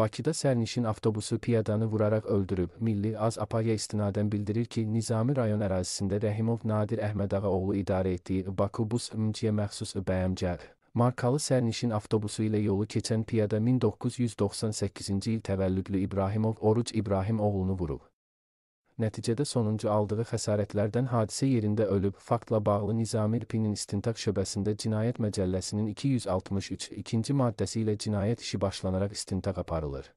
Bakıda sərnişin avtobusu piyadanı vuraraq öldürüb. Milli Az Apaya istinadən bildirir ki, Nizami rayon ərazisində Rəhimov Nadir Əhmədağaoğlu idarə etdiyi Bakubus MC'yə məxsus BMCR markalı sərnişin avtobusu ilə yolu keçən piyada 1998-ci il təvəllüdlü İbrahimov Oruc İbrahim oğlunu vurub nəticədə sonuncu aldığı xəsarətlərdən hadisə yerində ölüb. Faktla bağlı Nizami İpinin İstintaq Şöbəsində Cinayət Məcəlləsinin 263-2-ci maddəsi ilə cinayət işi başlanaraq istintaq aparılır.